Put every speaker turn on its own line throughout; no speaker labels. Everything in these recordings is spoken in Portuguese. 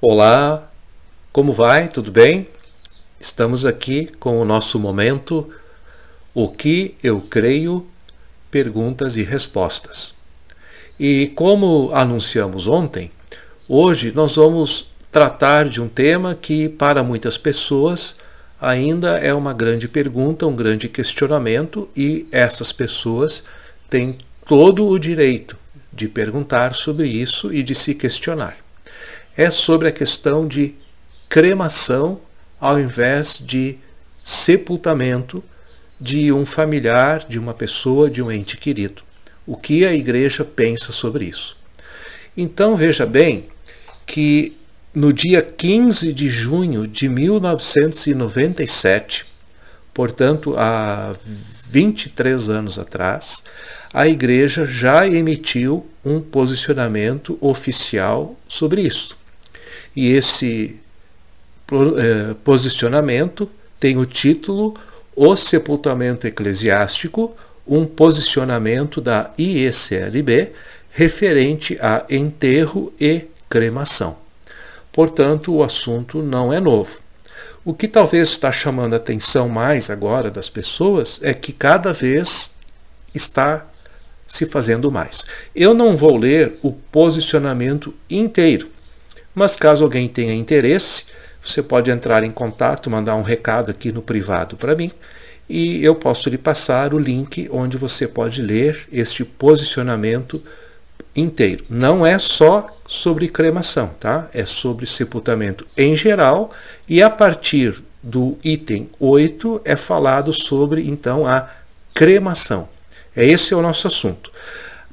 Olá, como vai? Tudo bem? Estamos aqui com o nosso momento O que eu creio? Perguntas e respostas. E como anunciamos ontem, hoje nós vamos tratar de um tema que para muitas pessoas ainda é uma grande pergunta, um grande questionamento e essas pessoas têm todo o direito de perguntar sobre isso e de se questionar é sobre a questão de cremação ao invés de sepultamento de um familiar, de uma pessoa, de um ente querido. O que a igreja pensa sobre isso? Então veja bem que no dia 15 de junho de 1997, portanto há 23 anos atrás, a igreja já emitiu um posicionamento oficial sobre isso. E esse é, posicionamento tem o título O Sepultamento Eclesiástico, um posicionamento da IECLB referente a enterro e cremação. Portanto, o assunto não é novo. O que talvez está chamando a atenção mais agora das pessoas é que cada vez está se fazendo mais. Eu não vou ler o posicionamento inteiro, mas caso alguém tenha interesse, você pode entrar em contato, mandar um recado aqui no privado para mim e eu posso lhe passar o link onde você pode ler este posicionamento inteiro. Não é só sobre cremação, tá? É sobre sepultamento em geral e a partir do item 8 é falado sobre então a cremação. É esse é o nosso assunto.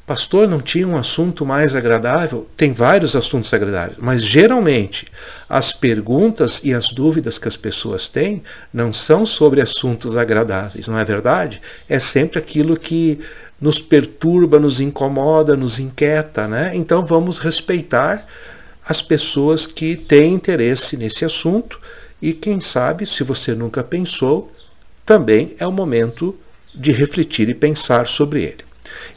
Pastor, não tinha um assunto mais agradável? Tem vários assuntos agradáveis, mas geralmente as perguntas e as dúvidas que as pessoas têm não são sobre assuntos agradáveis, não é verdade? É sempre aquilo que nos perturba, nos incomoda, nos inquieta, né? Então vamos respeitar as pessoas que têm interesse nesse assunto e quem sabe, se você nunca pensou, também é o momento de refletir e pensar sobre ele.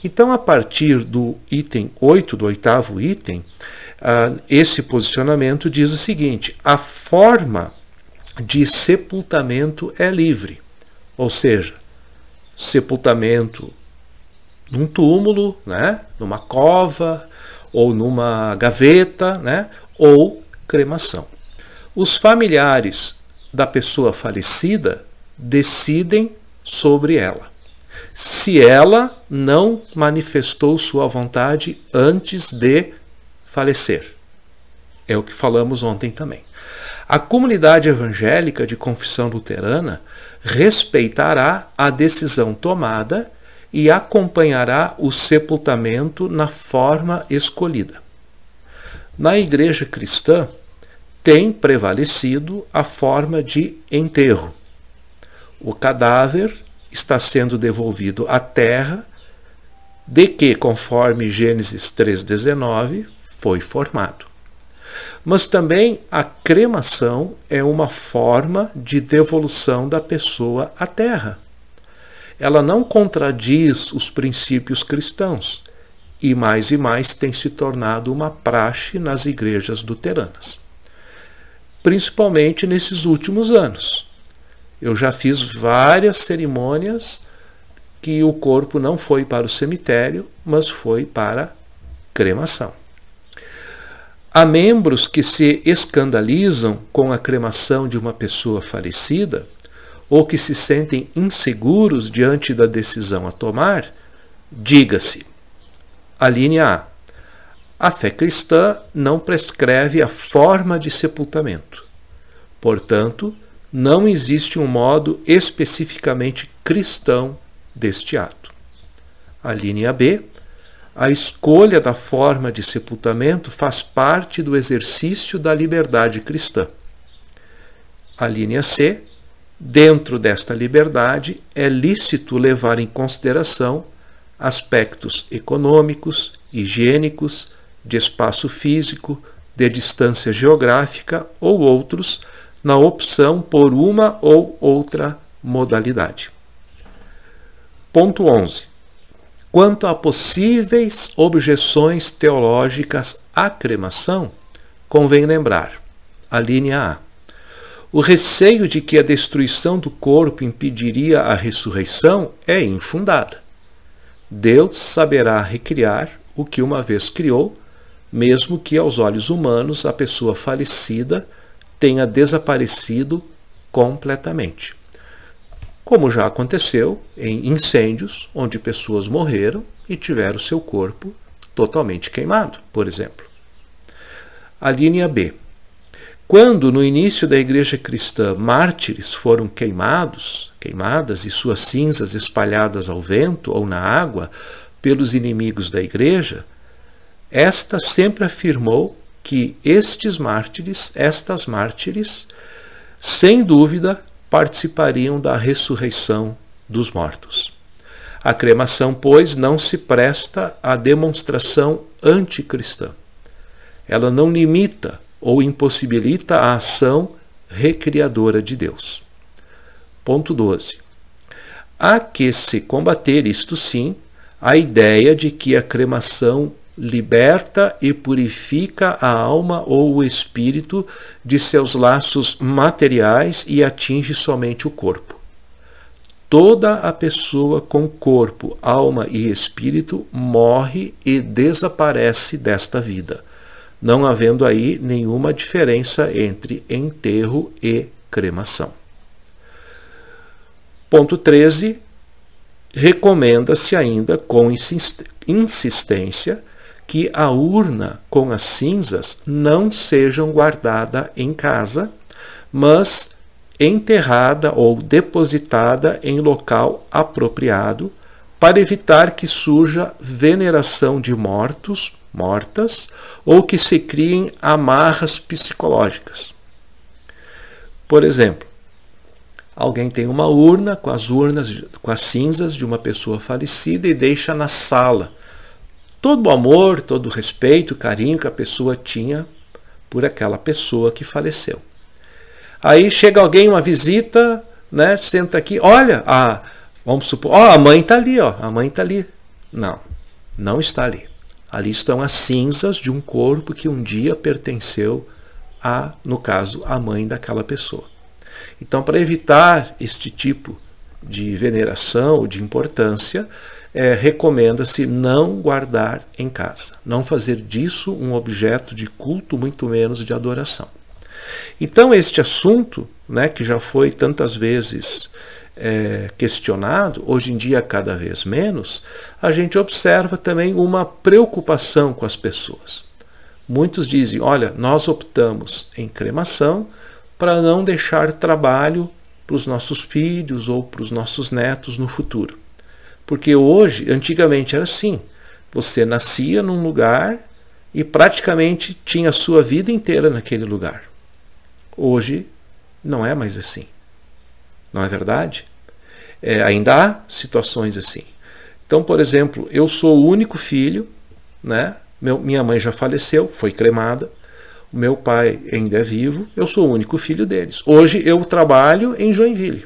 Então, a partir do item 8, do oitavo item, ah, esse posicionamento diz o seguinte: a forma de sepultamento é livre, ou seja, sepultamento num túmulo, né, numa cova ou numa gaveta, né, ou cremação. Os familiares da pessoa falecida decidem sobre ela se ela não manifestou sua vontade antes de falecer. É o que falamos ontem também. A comunidade evangélica de confissão luterana respeitará a decisão tomada e acompanhará o sepultamento na forma escolhida. Na igreja cristã, tem prevalecido a forma de enterro. O cadáver está sendo devolvido à terra, de que, conforme Gênesis 3,19, foi formado. Mas também a cremação é uma forma de devolução da pessoa à terra. Ela não contradiz os princípios cristãos e mais e mais tem se tornado uma praxe nas igrejas luteranas, principalmente nesses últimos anos eu já fiz várias cerimônias que o corpo não foi para o cemitério, mas foi para cremação. Há membros que se escandalizam com a cremação de uma pessoa falecida ou que se sentem inseguros diante da decisão a tomar, diga-se. A linha A. A fé cristã não prescreve a forma de sepultamento. Portanto, não existe um modo especificamente cristão deste ato. A linha B, a escolha da forma de sepultamento faz parte do exercício da liberdade cristã. A linha C, dentro desta liberdade, é lícito levar em consideração aspectos econômicos, higiênicos, de espaço físico, de distância geográfica ou outros na opção por uma ou outra modalidade. Ponto 11. Quanto a possíveis objeções teológicas à cremação, convém lembrar a linha A. O receio de que a destruição do corpo impediria a ressurreição é infundada. Deus saberá recriar o que uma vez criou, mesmo que aos olhos humanos a pessoa falecida tenha desaparecido completamente. Como já aconteceu em incêndios onde pessoas morreram e tiveram seu corpo totalmente queimado, por exemplo. A linha B. Quando no início da igreja cristã mártires foram queimados, queimadas e suas cinzas espalhadas ao vento ou na água pelos inimigos da igreja, esta sempre afirmou que estes mártires, estas mártires, sem dúvida participariam da ressurreição dos mortos. A cremação, pois, não se presta à demonstração anticristã. Ela não limita ou impossibilita a ação recriadora de Deus. Ponto 12. Há que se combater, isto sim, a ideia de que a cremação liberta e purifica a alma ou o espírito de seus laços materiais e atinge somente o corpo. Toda a pessoa com corpo, alma e espírito morre e desaparece desta vida, não havendo aí nenhuma diferença entre enterro e cremação. Ponto 13. Recomenda-se ainda com insistência que a urna com as cinzas não sejam guardada em casa, mas enterrada ou depositada em local apropriado, para evitar que surja veneração de mortos, mortas, ou que se criem amarras psicológicas. Por exemplo, alguém tem uma urna com as urnas com as cinzas de uma pessoa falecida e deixa na sala todo o amor, todo o respeito, carinho que a pessoa tinha por aquela pessoa que faleceu. Aí chega alguém, uma visita, né, senta aqui, olha, a, vamos supor, ó, a mãe está ali, ó, a mãe está ali. Não, não está ali. Ali estão as cinzas de um corpo que um dia pertenceu a, no caso, a mãe daquela pessoa. Então, para evitar este tipo de veneração ou de importância, é, recomenda-se não guardar em casa, não fazer disso um objeto de culto, muito menos de adoração. Então, este assunto, né, que já foi tantas vezes é, questionado, hoje em dia cada vez menos, a gente observa também uma preocupação com as pessoas. Muitos dizem: olha, nós optamos em cremação para não deixar trabalho para os nossos filhos ou para os nossos netos no futuro. Porque hoje, antigamente era assim. Você nascia num lugar e praticamente tinha a sua vida inteira naquele lugar. Hoje não é mais assim. Não é verdade? É, ainda há situações assim. Então, por exemplo, eu sou o único filho, né? Meu, minha mãe já faleceu, foi cremada. O meu pai ainda é vivo, eu sou o único filho deles. Hoje eu trabalho em Joinville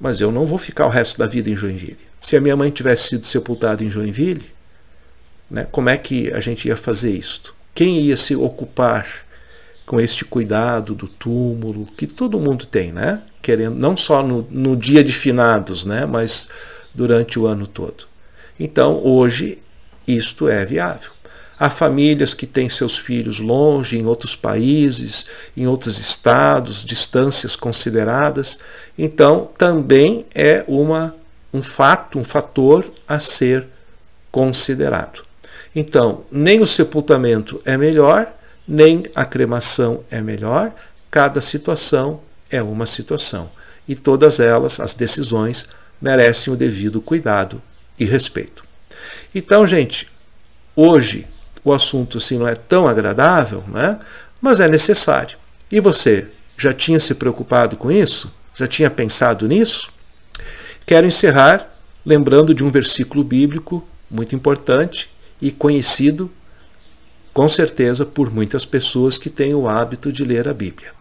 mas eu não vou ficar o resto da vida em Joinville. Se a minha mãe tivesse sido sepultada em Joinville, né, como é que a gente ia fazer isto? Quem ia se ocupar com este cuidado do túmulo que todo mundo tem, né? Querendo não só no, no dia de finados, né, mas durante o ano todo. Então, hoje isto é viável. Há famílias que têm seus filhos longe, em outros países, em outros estados, distâncias consideradas. Então, também é uma, um fato, um fator a ser considerado. Então, nem o sepultamento é melhor, nem a cremação é melhor, cada situação é uma situação. E todas elas, as decisões, merecem o devido cuidado e respeito. Então, gente, hoje o assunto assim não é tão agradável, né? mas é necessário. E você já tinha se preocupado com isso? Já tinha pensado nisso? Quero encerrar lembrando de um versículo bíblico muito importante e conhecido com certeza por muitas pessoas que têm o hábito de ler a Bíblia.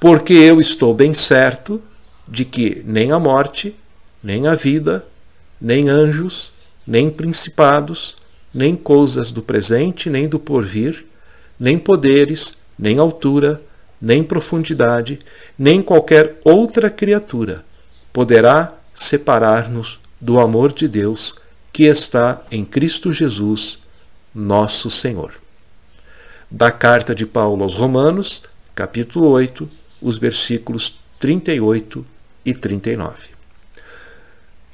Porque eu estou bem certo de que nem a morte, nem a vida, nem anjos, nem principados, nem coisas do presente, nem do porvir, nem poderes, nem altura, nem profundidade, nem qualquer outra criatura poderá separar-nos do amor de Deus que está em Cristo Jesus, nosso Senhor. Da carta de Paulo aos Romanos, capítulo 8, os versículos 38 e 39.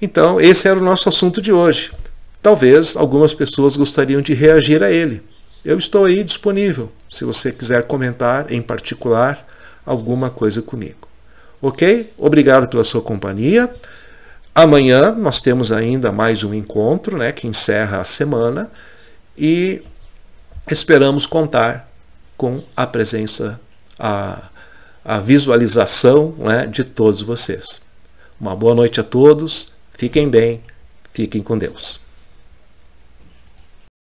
Então, esse era o nosso assunto de hoje. Talvez algumas pessoas gostariam de reagir a ele. Eu estou aí disponível, se você quiser comentar em particular alguma coisa comigo. Ok? Obrigado pela sua companhia. Amanhã nós temos ainda mais um encontro, né, que encerra a semana e esperamos contar com a presença, a, a visualização né, de todos vocês. Uma boa noite a todos, fiquem bem, fiquem com Deus.